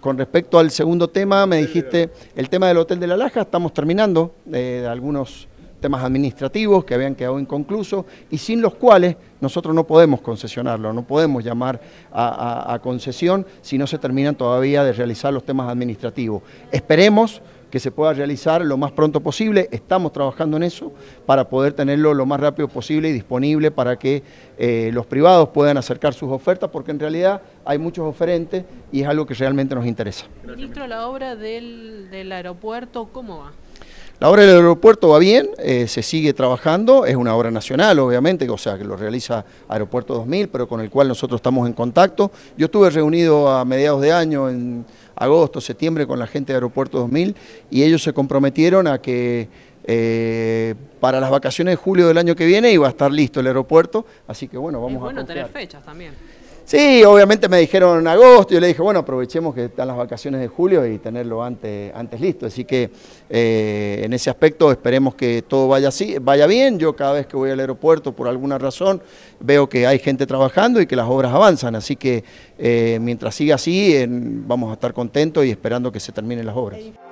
Con respecto al segundo tema, me dijiste el tema del Hotel de la Laja, estamos terminando de eh, algunos temas administrativos que habían quedado inconclusos y sin los cuales nosotros no podemos concesionarlo, no podemos llamar a, concesión si no se terminan todavía de realizar los temas administrativos. Esperemos que se pueda realizar lo más pronto posible. Estamos trabajando en eso para poder tenerlo lo más rápido posible y disponible para que eh, los privados puedan acercar sus ofertas, porque en realidad hay muchos oferentes y es algo que realmente nos interesa. Ministro, la obra del aeropuerto, ¿cómo va? La obra del aeropuerto va bien, eh, se sigue trabajando, es una obra nacional obviamente, o sea que lo realiza Aeropuerto 2000, pero con el cual nosotros estamos en contacto. Yo estuve reunido a mediados de año, en agosto, septiembre, con la gente de Aeropuerto 2000 y ellos se comprometieron a que eh, para las vacaciones de julio del año que viene iba a estar listo el aeropuerto, así que bueno, vamos a bueno a... bueno tener fechas también. Sí, obviamente me dijeron en agosto, yo le dije, bueno, aprovechemos que están las vacaciones de julio y tenerlo antes, antes listo. Así que eh, en ese aspecto esperemos que todo vaya así, vaya bien. Yo cada vez que voy al aeropuerto por alguna razón veo que hay gente trabajando y que las obras avanzan. Así que eh, mientras siga así, vamos a estar contentos y esperando que se terminen las obras.